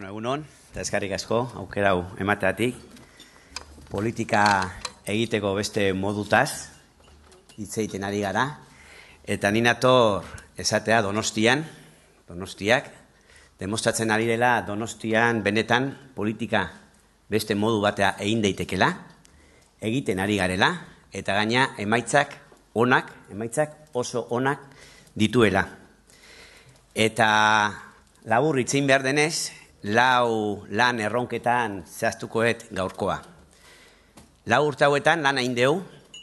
Bueno, egunon, eta ezkarrik asko, aukera emateatik. Politika egiteko beste modutaz, hitz egiten ari gara. Eta nina tor esatea donostian, donostiak, demostratzen ari dela donostian benetan politika beste modu batea egin daitekela, egiten ari garela, eta gaina emaitzak onak, emaitzak oso onak dituela. Eta labur behar denez, lau lan erronketan zehaztukoet gaurkoa. Lau urte hauetan lan hain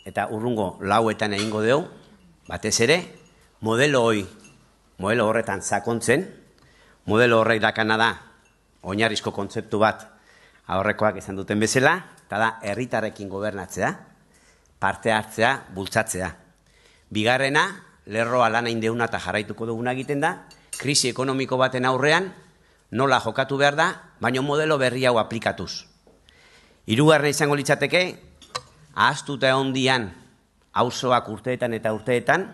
eta urrungo lauetan egingo deu, batez ere, modelo hoi, modelo horretan zakontzen, modelo horrek dakana da, oinarrizko kontzeptu bat, aurrekoak izan duten bezala, eta da, herritarrekin gobernatzea, parte hartzea, bultzatzea. Bigarrena, lerroa lan hain deuna eta jarraituko duguna egiten da, krisi ekonomiko baten aurrean, nola jokatu behar da, baino modelo berri hau aplikatuz. Hirugarren izango litzateke, ahaztuta ondian auzoak urteetan eta urteetan,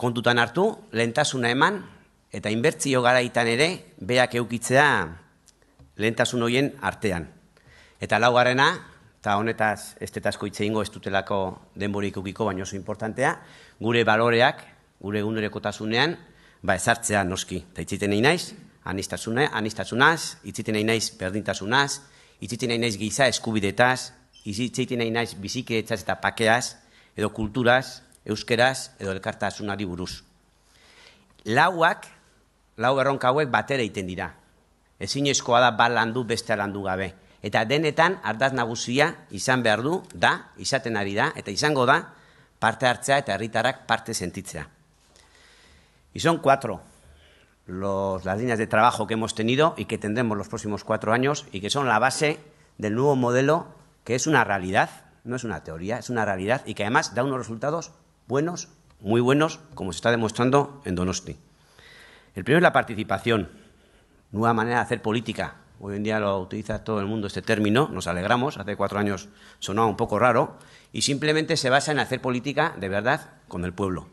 kontutan hartu, lentasuna eman, eta inbertzio garaitan ere, beak eukitzea lentasun hoien artean. Eta laugarrena, eta honetaz estetasko itzeingo ez dutelako denborik ukiko, baino oso importantea, gure baloreak, gure egunerekotasunean, ba ezartzea noski, eta itziten naiz, anistazuna, anistazunaz, itziten nahi naiz berdintasunaz, itziten nahi naiz giza eskubidetaz, itziten nahi naiz bizikietzaz eta pakeaz, edo kulturaz, euskeraz, edo elkartasunari buruz. Lauak, lau erronka hauek batera egiten dira. Ezin da bat landu beste landu gabe. Eta denetan, ardaz nagusia izan behar du, da, izaten ari da, eta izango da, parte hartzea eta herritarak parte sentitzea. Izon 4. las líneas de trabajo que hemos tenido y que tendremos los próximos cuatro años y que son la base del nuevo modelo, que es una realidad, no es una teoría, es una realidad y que además da unos resultados buenos, muy buenos, como se está demostrando en Donosti. El primero es la participación, nueva manera de hacer política. Hoy en día lo utiliza todo el mundo este término, nos alegramos, hace cuatro años sonaba un poco raro, y simplemente se basa en hacer política de verdad con el pueblo.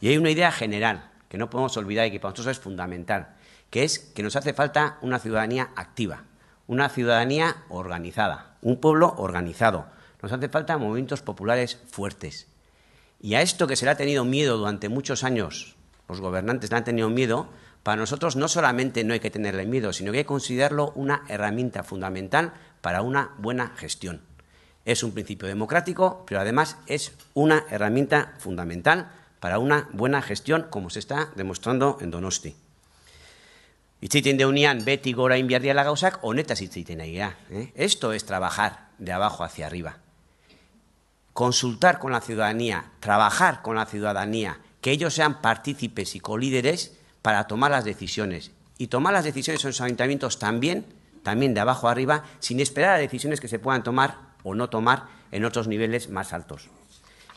Y hay una idea general, que no podemos olvidar y que para nosotros es fundamental, que es que nos hace falta una ciudadanía activa, una ciudadanía organizada, un pueblo organizado. Nos hace falta movimientos populares fuertes. Y a esto que se le ha tenido miedo durante muchos años, los gobernantes le han tenido miedo, para nosotros no solamente no hay que tenerle miedo, sino que hay que considerarlo una herramienta fundamental para una buena gestión. Es un principio democrático, pero además es una herramienta fundamental para una buena gestión, como se está demostrando en Donosti. de beti gora ¿eh? Esto es trabajar de abajo hacia arriba. Consultar con la ciudadanía, trabajar con la ciudadanía, que ellos sean partícipes y colíderes para tomar las decisiones. Y tomar las decisiones en los ayuntamientos también, también de abajo arriba, sin esperar a decisiones que se puedan tomar o no tomar en otros niveles más altos.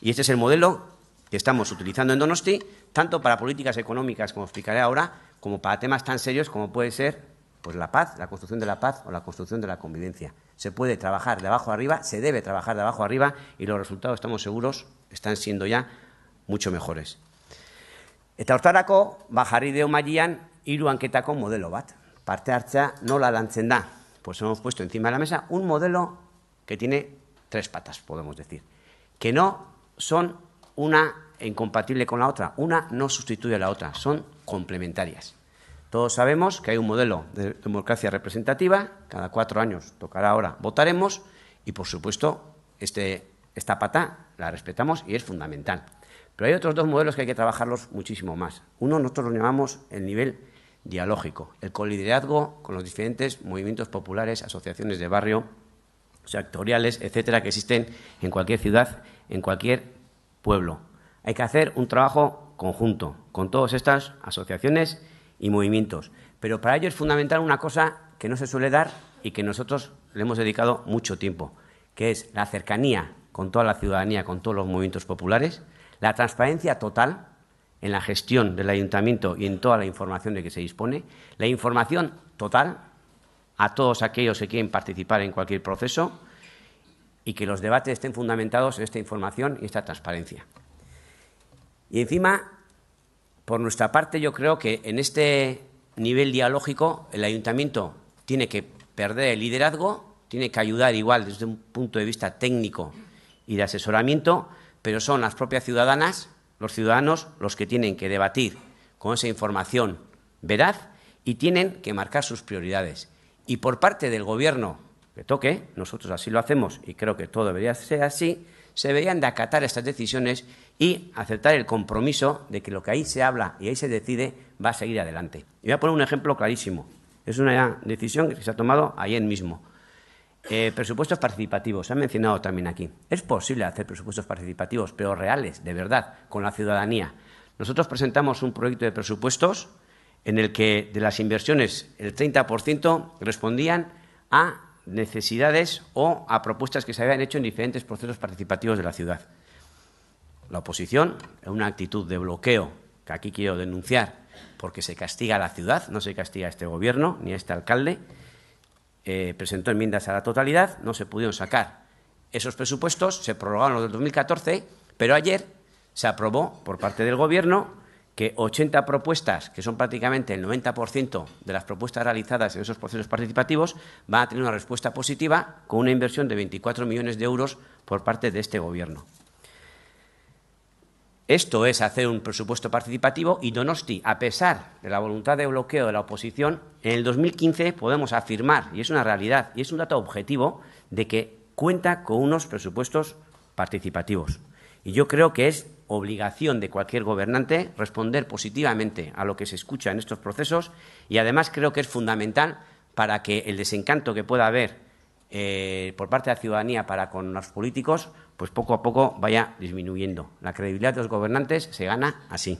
Y este es el modelo que estamos utilizando en Donosti, tanto para políticas económicas, como explicaré ahora, como para temas tan serios como puede ser pues, la paz, la construcción de la paz o la construcción de la convivencia. Se puede trabajar de abajo arriba, se debe trabajar de abajo arriba y los resultados, estamos seguros, están siendo ya mucho mejores. Eta hortarako, Magian, mailan modelo bat. Parte Archa no la da. Pues hemos puesto encima de la mesa un modelo que tiene tres patas, podemos decir, que no son una incompatible con la otra, una no sustituye a la otra, son complementarias. Todos sabemos que hay un modelo de democracia representativa, cada cuatro años tocará ahora, votaremos y por supuesto este, esta pata la respetamos y es fundamental. Pero hay otros dos modelos que hay que trabajarlos muchísimo más. Uno nosotros lo llamamos el nivel dialógico, el coliderazgo con los diferentes movimientos populares, asociaciones de barrio, sectoriales, etcétera, que existen en cualquier ciudad, en cualquier pueblo. Hay que hacer un trabajo conjunto con todas estas asociaciones y movimientos. Pero para ello es fundamental una cosa que no se suele dar y que nosotros le hemos dedicado mucho tiempo, que es la cercanía con toda la ciudadanía, con todos los movimientos populares, la transparencia total en la gestión del ayuntamiento y en toda la información de que se dispone, la información total a todos aquellos que quieren participar en cualquier proceso, y que los debates estén fundamentados en esta información y esta transparencia. Y encima, por nuestra parte, yo creo que en este nivel dialógico el ayuntamiento tiene que perder el liderazgo, tiene que ayudar igual desde un punto de vista técnico y de asesoramiento, pero son las propias ciudadanas, los ciudadanos, los que tienen que debatir con esa información veraz y tienen que marcar sus prioridades. Y por parte del Gobierno que toque, nosotros así lo hacemos y creo que todo debería ser así, se deberían de acatar estas decisiones y aceptar el compromiso de que lo que ahí se habla y ahí se decide va a seguir adelante. Y voy a poner un ejemplo clarísimo. Es una decisión que se ha tomado ayer mismo. Eh, presupuestos participativos, se ha mencionado también aquí. Es posible hacer presupuestos participativos, pero reales, de verdad, con la ciudadanía. Nosotros presentamos un proyecto de presupuestos en el que de las inversiones el 30% respondían a necesidades o a propuestas que se habían hecho en diferentes procesos participativos de la ciudad. La oposición, en una actitud de bloqueo que aquí quiero denunciar, porque se castiga a la ciudad, no se castiga a este gobierno ni a este alcalde, eh, presentó enmiendas a la totalidad, no se pudieron sacar esos presupuestos, se prorrogaron los del 2014, pero ayer se aprobó por parte del gobierno que 80 propuestas, que son prácticamente el 90% de las propuestas realizadas en esos procesos participativos, van a tener una respuesta positiva con una inversión de 24 millones de euros por parte de este Gobierno. Esto es hacer un presupuesto participativo y Donosti, a pesar de la voluntad de bloqueo de la oposición, en el 2015 podemos afirmar, y es una realidad, y es un dato objetivo, de que cuenta con unos presupuestos participativos. Y yo creo que es obligación de cualquier gobernante responder positivamente a lo que se escucha en estos procesos y además creo que es fundamental para que el desencanto que pueda haber eh, por parte de la ciudadanía para con los políticos, pues poco a poco vaya disminuyendo. La credibilidad de los gobernantes se gana así.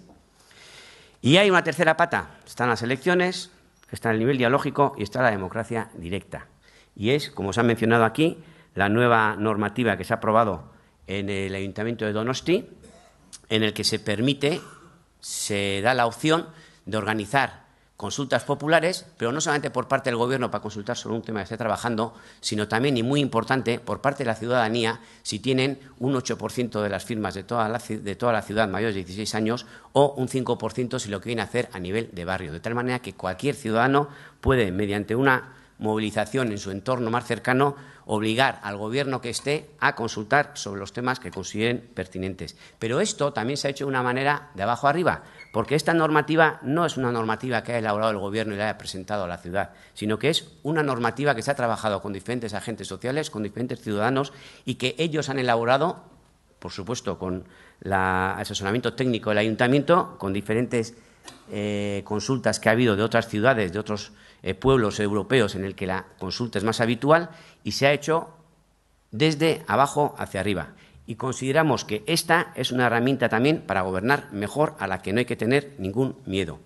Y hay una tercera pata. Están las elecciones, está el nivel dialógico y está la democracia directa. Y es, como se ha mencionado aquí, la nueva normativa que se ha aprobado en el Ayuntamiento de Donosti, en el que se permite, se da la opción de organizar consultas populares, pero no solamente por parte del Gobierno para consultar sobre un tema que esté trabajando, sino también, y muy importante, por parte de la ciudadanía, si tienen un 8% de las firmas de toda, la, ciudad mayores de 16 años o un 5% si lo quieren hacer a nivel de barrio. De tal manera que cualquier ciudadano puede, mediante una movilización en su entorno más cercano, obligar al gobierno que esté a consultar sobre los temas que consideren pertinentes. Pero esto también se ha hecho de una manera de abajo arriba, porque esta normativa no es una normativa que ha elaborado el gobierno y la haya presentado a la ciudad, sino que es una normativa que se ha trabajado con diferentes agentes sociales, con diferentes ciudadanos y que ellos han elaborado, por supuesto, con el asesoramiento técnico del ayuntamiento, con diferentes eh, consultas que ha habido de otras ciudades, de otros eh, pueblos europeos en el que la consulta es más habitual y se ha hecho desde abajo hacia arriba. Y consideramos que esta es una herramienta también para gobernar mejor a la que no hay que tener ningún miedo.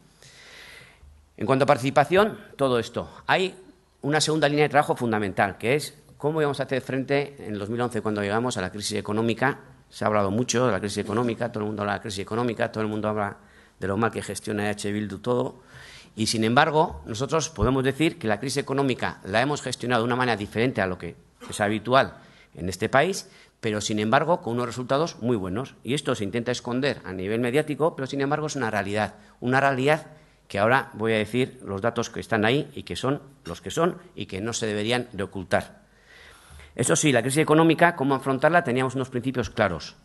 En cuanto a participación, todo esto. Hay una segunda línea de trabajo fundamental, que es cómo íbamos a hacer frente en 2011 cuando llegamos a la crisis económica. Se ha hablado mucho de la crisis económica, todo el mundo habla de la crisis económica, todo el mundo habla de lo mal que gestiona H. Bildu todo. Y sin embargo, nosotros podemos decir que la crisis económica la hemos gestionado de una manera diferente a lo que es habitual en este país, pero sin embargo con unos resultados muy buenos. Y esto se intenta esconder a nivel mediático, pero sin embargo es una realidad, una realidad que ahora voy a decir los datos que están ahí y que son los que son y que no se deberían de ocultar. Eso sí, la crisis económica, cómo afrontarla, teníamos unos principios claros.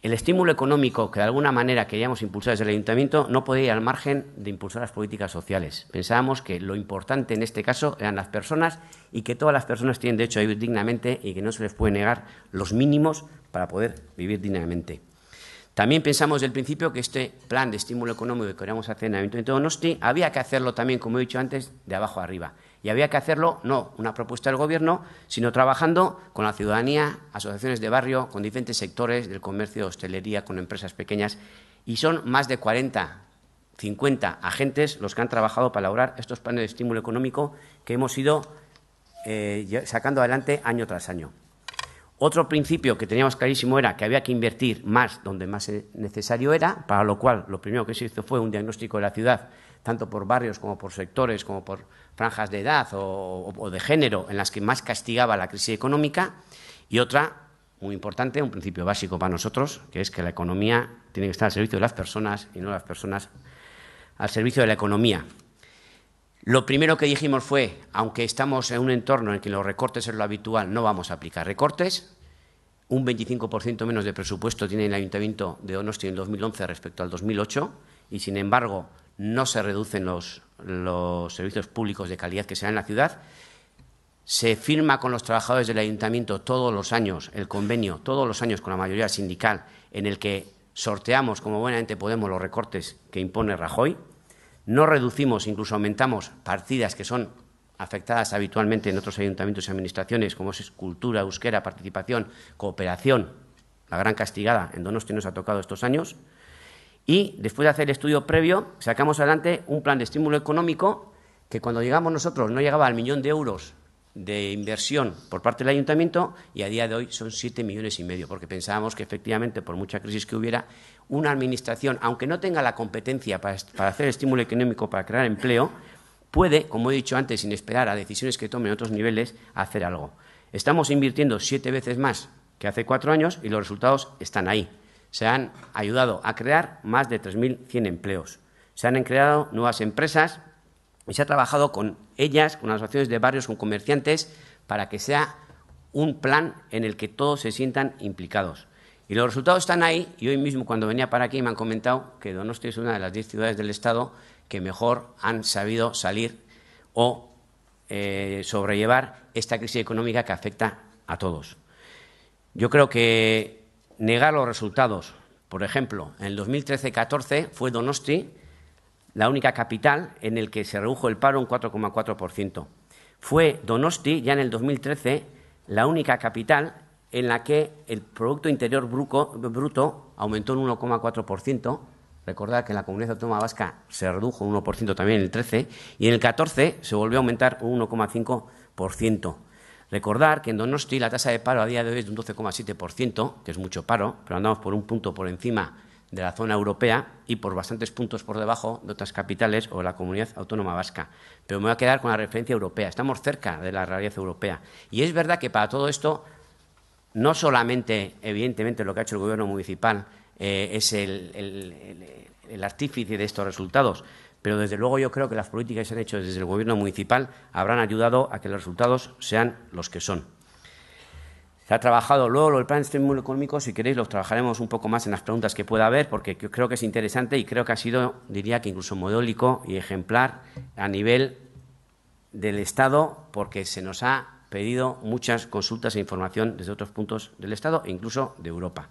El estímulo económico que de alguna manera queríamos impulsar desde el ayuntamiento no podía ir al margen de impulsar las políticas sociales. Pensábamos que lo importante en este caso eran las personas y que todas las personas tienen derecho a vivir dignamente y que no se les puede negar los mínimos para poder vivir dignamente. También pensamos desde el principio que este plan de estímulo económico que queríamos hacer en el Ayuntamiento de Donosti había que hacerlo también, como he dicho antes, de abajo arriba. Y había que hacerlo, no una propuesta del Gobierno, sino trabajando con la ciudadanía, asociaciones de barrio, con diferentes sectores del comercio, hostelería, con empresas pequeñas. Y son más de 40, 50 agentes los que han trabajado para elaborar estos planes de estímulo económico que hemos ido eh, sacando adelante año tras año. Otro principio que teníamos clarísimo era que había que invertir más donde más necesario era, para lo cual lo primero que se hizo fue un diagnóstico de la ciudad tanto por barrios como por sectores, como por franjas de edad o, de género, en las que más castigaba la crisis económica, y otra muy importante, un principio básico para nosotros, que es que la economía tiene que estar al servicio de las personas y no las personas al servicio de la economía. Lo primero que dijimos fue, aunque estamos en un entorno en que los recortes es lo habitual, no vamos a aplicar recortes. Un 25% menos de presupuesto tiene el Ayuntamiento de Donostia en 2011 respecto al 2008 y, sin embargo, no se reducen los, servicios públicos de calidad que se dan en la ciudad. Se firma con los trabajadores del ayuntamiento todos los años el convenio, todos los años con la mayoría sindical, en el que sorteamos, como buenamente podemos, los recortes que impone Rajoy. No reducimos, incluso aumentamos partidas que son afectadas habitualmente en otros ayuntamientos y administraciones, como es cultura, euskera, participación, cooperación, la gran castigada en Donostia nos ha tocado estos años y después de hacer el estudio previo sacamos adelante un plan de estímulo económico que cuando llegamos nosotros no llegaba al millón de euros de inversión por parte del ayuntamiento y a día de hoy son siete millones y medio, porque pensábamos que efectivamente, por mucha crisis que hubiera, una administración, aunque no tenga la competencia para, hacer estímulo económico, para crear empleo, puede, como he dicho antes, sin esperar a decisiones que tomen otros niveles, hacer algo. Estamos invirtiendo siete veces más que hace cuatro años y los resultados están ahí se han ayudado a crear más de 3.100 empleos. Se han creado nuevas empresas y se ha trabajado con ellas, con asociaciones de barrios, con comerciantes, para que sea un plan en el que todos se sientan implicados. Y los resultados están ahí, y hoy mismo cuando venía para aquí me han comentado que Donostia es una de las 10 ciudades del Estado que mejor han sabido salir o eh, sobrellevar esta crisis económica que afecta a todos. Yo creo que negar los resultados. Por ejemplo, en el 2013-14 fue Donosti la única capital en la que se redujo el paro un 4,4%. Fue Donosti ya en el 2013 la única capital en la que el Producto Interior Bruto aumentó un 1,4%. Recordad que la comunidad autónoma vasca se redujo un 1% también en el 13 y en el 14 se volvió a aumentar un 1,5%. Recordar que en Donosti la tasa de paro a día de hoy es de un 12,7%, que es mucho paro, pero andamos por un punto por encima de la zona europea y por bastantes puntos por debajo de otras capitales o de la comunidad autónoma vasca. Pero me voy a quedar con la referencia europea. Estamos cerca de la realidad europea. Y es verdad que para todo esto, no solamente, evidentemente, lo que ha hecho el Gobierno municipal eh, es el artífice de estos resultados, pero desde luego yo creo que las políticas que se han hecho desde el Gobierno municipal habrán ayudado a que los resultados sean los que son. Se ha trabajado luego el plan de estímulo económico, si queréis los trabajaremos un poco más en las preguntas que pueda haber, porque creo que es interesante y creo que ha sido, diría que incluso modélico y ejemplar a nivel del Estado, porque se nos ha pedido muchas consultas e información desde otros puntos del Estado e incluso de Europa.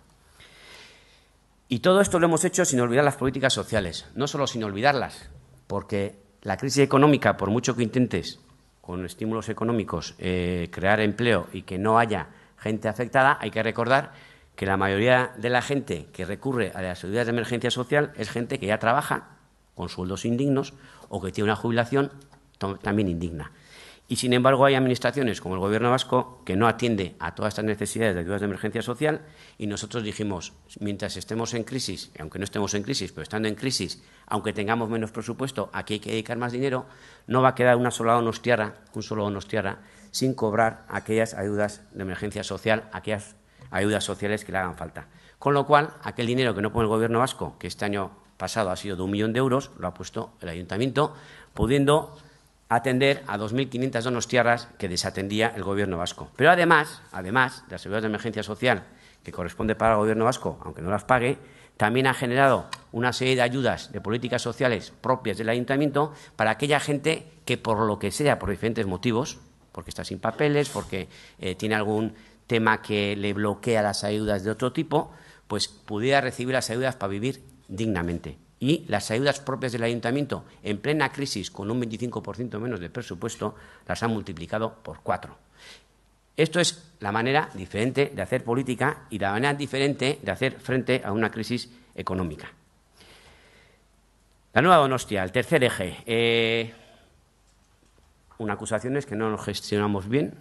Y todo esto lo hemos hecho sin olvidar las políticas sociales, no solo sin olvidarlas, porque la crisis económica, por mucho que intentes con estímulos económicos eh, crear empleo y que no haya gente afectada, hay que recordar que la mayoría de la gente que recurre a las ayudas de emergencia social es gente que ya trabaja con sueldos indignos o que tiene una jubilación también indigna. Y sin embargo, hay administraciones como el Gobierno vasco que no atiende a todas estas necesidades de ayudas de emergencia social y nosotros dijimos, mientras estemos en crisis, aunque no estemos en crisis, pero estando en crisis, aunque tengamos menos presupuesto, aquí hay que dedicar más dinero, no va a quedar una sola donostiara un solo donostiarra sin cobrar aquellas ayudas de emergencia social, aquellas ayudas sociales que le hagan falta. Con lo cual, aquel dinero que no pone el Gobierno vasco, que este año pasado ha sido de un millón de euros, lo ha puesto el Ayuntamiento, pudiendo atender a 2.500 tierras que desatendía el gobierno vasco. Pero además, además de las ayudas de emergencia social que corresponde para el gobierno vasco, aunque no las pague, también ha generado una serie de ayudas de políticas sociales propias del ayuntamiento para aquella gente que por lo que sea, por diferentes motivos, porque está sin papeles, porque eh, tiene algún tema que le bloquea las ayudas de otro tipo, pues pudiera recibir las ayudas para vivir dignamente y las ayudas propias del ayuntamiento en plena crisis con un 25% menos de presupuesto las han multiplicado por cuatro. Esto es la manera diferente de hacer política y la manera diferente de hacer frente a una crisis económica. La nueva Donostia, el tercer eje. Eh, una acusación es que no lo gestionamos bien.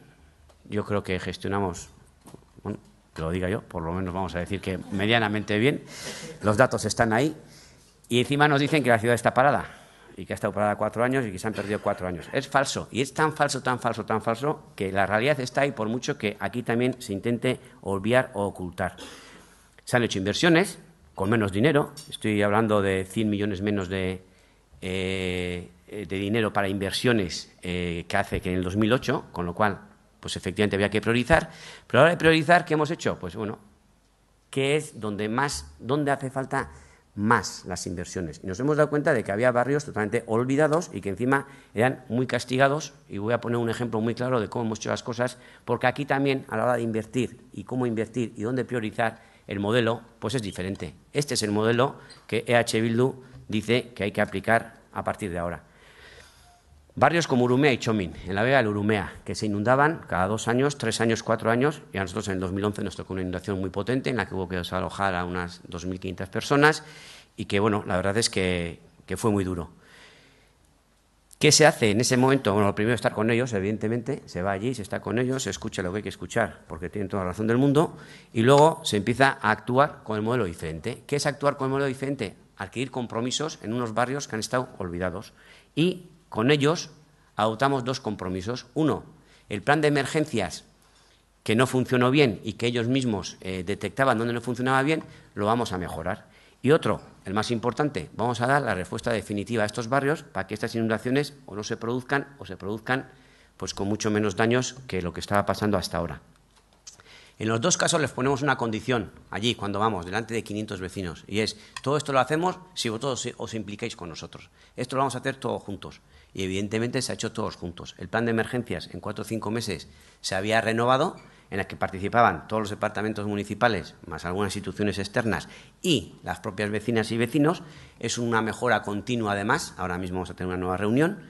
Yo creo que gestionamos, bueno, que lo diga yo, por lo menos vamos a decir que medianamente bien. Los datos están ahí. Y encima nos dicen que la ciudad está parada y que ha estado parada cuatro años y que se han perdido cuatro años. Es falso y es tan falso, tan falso, tan falso que la realidad está ahí por mucho que aquí también se intente olvidar o ocultar. Se han hecho inversiones con menos dinero, estoy hablando de 100 millones menos eh, de, dinero para inversiones eh, que hace que en el 2008, con lo cual pues efectivamente había que priorizar, pero ahora de priorizar, ¿qué hemos hecho? Pues bueno, ¿qué es donde más, dónde hace falta más las inversiones. Y nos hemos dado cuenta de que había barrios totalmente olvidados y que encima eran muy castigados. Y voy a poner un ejemplo muy claro de cómo hemos hecho las cosas, porque aquí también a la hora de invertir y cómo invertir y dónde priorizar el modelo, pues es diferente. Este es el modelo que EH Bildu dice que hay que aplicar a partir de ahora. Barrios como Urumea y Chomín, en la vega de Urumea, que se inundaban cada dos años, tres años, cuatro años, y a nosotros en el 2011 nos tocó una inundación muy potente en la que hubo que desalojar a unas 2.500 personas y que, bueno, la verdad es que, fue muy duro. ¿Qué se hace en ese momento? Bueno, lo primero es estar con ellos, evidentemente, se va allí, se está con ellos, se escucha lo que hay que escuchar, porque tienen toda la razón del mundo, y luego se empieza a actuar con el modelo diferente. ¿Qué es actuar con el modelo diferente? Adquirir compromisos en unos barrios que han estado olvidados y con ellos adoptamos dos compromisos. Uno, el plan de emergencias que no funcionó bien y que ellos mismos eh, detectaban dónde no funcionaba bien, lo vamos a mejorar. Y otro, el más importante, vamos a dar la respuesta definitiva a estos barrios para que estas inundaciones o no se produzcan o se produzcan pues con mucho menos daños que lo que estaba pasando hasta ahora. En los dos casos les ponemos una condición allí cuando vamos delante de 500 vecinos y es todo esto lo hacemos si vosotros os implicáis con nosotros. Esto lo vamos a hacer todos juntos y evidentemente se ha hecho todos juntos. El plan de emergencias en cuatro o cinco meses se había renovado, en el que participaban todos los departamentos municipales, más algunas instituciones externas y las propias vecinas y vecinos. Es una mejora continua, además. Ahora mismo vamos a tener una nueva reunión.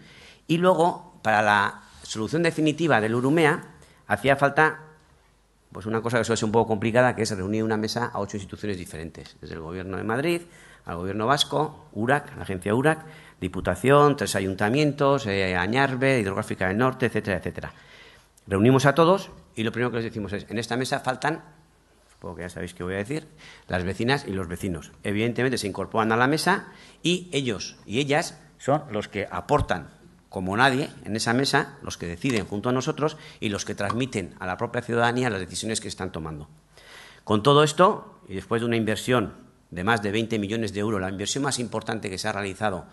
Y luego, para la solución definitiva del Urumea, hacía falta pues una cosa que suele ser un poco complicada, que es reunir una mesa a ocho instituciones diferentes, desde el Gobierno de Madrid, al gobierno vasco, URAC, la agencia URAC, Diputación, tres ayuntamientos, eh, Añarbe, Hidrográfica del Norte, etcétera, etcétera. Reunimos a todos y lo primero que les decimos es, en esta mesa faltan, supongo que ya sabéis qué voy a decir, las vecinas y los vecinos. Evidentemente se incorporan a la mesa y ellos y ellas son los que aportan como nadie en esa mesa, los que deciden junto a nosotros y los que transmiten a la propia ciudadanía las decisiones que están tomando. Con todo esto, y después de una inversión de más de 20 millones de euros. La inversión más importante que se ha realizado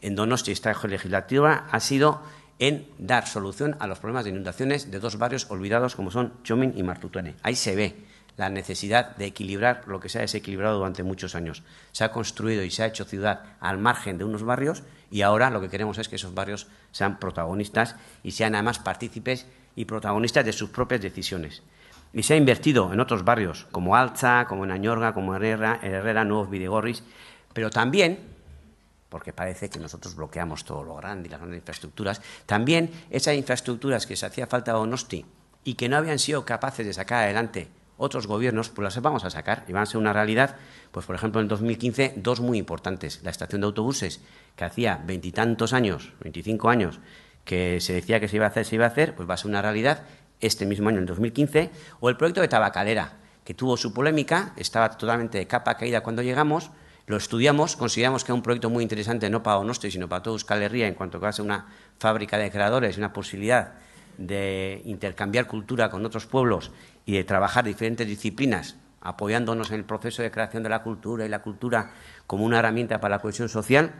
en Donostia, esta legislativa, ha sido en dar solución a los problemas de inundaciones de dos barrios olvidados como son Chomin y Martutuene. Ahí se ve la necesidad de equilibrar lo que se ha desequilibrado durante muchos años. Se ha construido y se ha hecho ciudad al margen de unos barrios y ahora lo que queremos es que esos barrios sean protagonistas y sean además partícipes y protagonistas de sus propias decisiones y se ha invertido en otros barrios, como Alza, como en Añorga, como Herrera, Herrera Nuevos Videgorris, pero también, porque parece que nosotros bloqueamos todo lo grande y las grandes infraestructuras, también esas infraestructuras que se hacía falta a Donosti y que no habían sido capaces de sacar adelante otros gobiernos, pues las vamos a sacar y van a ser una realidad. Pues, por ejemplo, en 2015, dos muy importantes. La estación de autobuses, que hacía veintitantos años, veinticinco años, que se decía que se iba a hacer, se iba a hacer, pues va a ser una realidad este mismo año, en 2015, o el proyecto de Tabacalera, que tuvo su polémica, estaba totalmente de capa caída cuando llegamos, lo estudiamos, consideramos que es un proyecto muy interesante, no para Onoste, sino para toda Euskal Herria, en cuanto a ser una fábrica de creadores, una posibilidad de intercambiar cultura con otros pueblos y de trabajar diferentes disciplinas, apoyándonos en el proceso de creación de la cultura y la cultura como una herramienta para la cohesión social.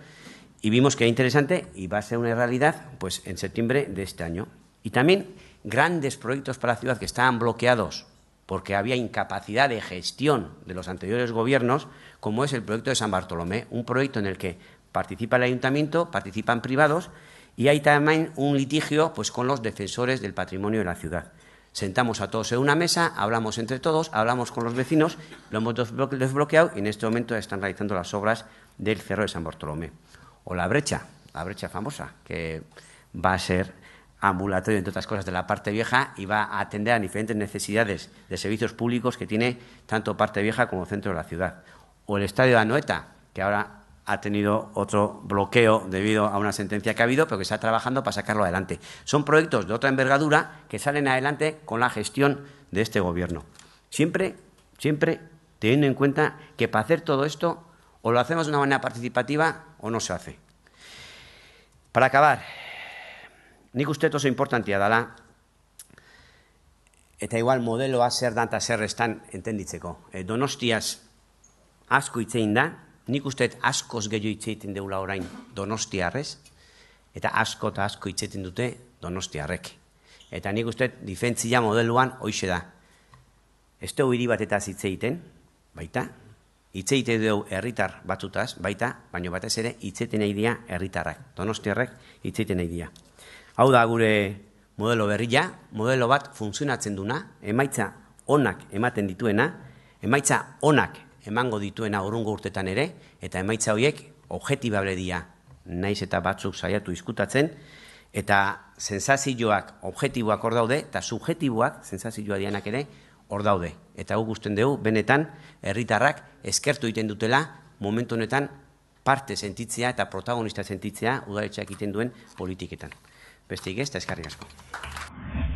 Y vimos que era interesante y va a ser una realidad pues, en septiembre de este año. Y también grandes proyectos para la ciudad que estaban bloqueados porque había incapacidad de gestión de los anteriores gobiernos, como es el proyecto de San Bartolomé, un proyecto en el que participa el ayuntamiento, participan privados y hay también un litigio pues, con los defensores del patrimonio de la ciudad. Sentamos a todos en una mesa, hablamos entre todos, hablamos con los vecinos, lo hemos desbloqueado y en este momento están realizando las obras del Cerro de San Bartolomé. O la brecha, la brecha famosa, que va a ser ambulatorio, entre otras cosas, de la parte vieja y va a atender a diferentes necesidades de servicios públicos que tiene tanto parte vieja como centro de la ciudad. O el estadio de Anoeta, que ahora ha tenido otro bloqueo debido a una sentencia que ha habido, pero que está trabajando para sacarlo adelante. Son proyectos de otra envergadura que salen adelante con la gestión de este gobierno. Siempre, siempre teniendo en cuenta que para hacer todo esto o lo hacemos de una manera participativa o no se hace. Para acabar, nik uste oso importantia dela, eta igual modeloa zer dan eta zer estan entenditzeko. E, donostiaz asko itzein da, nik uste askoz gehiago itzeiten deula orain donostiarrez, eta asko eta asko itzeiten dute donostiarrek. Eta nik uste difentzia modeluan hoxe da. Ez teo hiri bat eta zitzeiten, baita, itzeite deu herritar batutaz, baita, baino batez ere itzeiten nahi dira herritarrak, donostiarrek itzeiten nahi dira. Hau da gure modelo berria, modelo bat funtzionatzen duna, emaitza onak ematen dituena, emaitza onak emango dituena urrungo urtetan ere, eta emaitza horiek objetibable dira, naiz eta batzuk saiatu izkutatzen, eta sensazioak objektiboak hor daude, eta subjetiboak sensazioa dianak ere hor daude. Eta hau usten dugu, benetan, herritarrak eskertu egiten dutela, momentu honetan parte sentitzea eta protagonista sentitzea udaletxeak egiten duen politiketan. Bestik ez, eta eskarrik asko.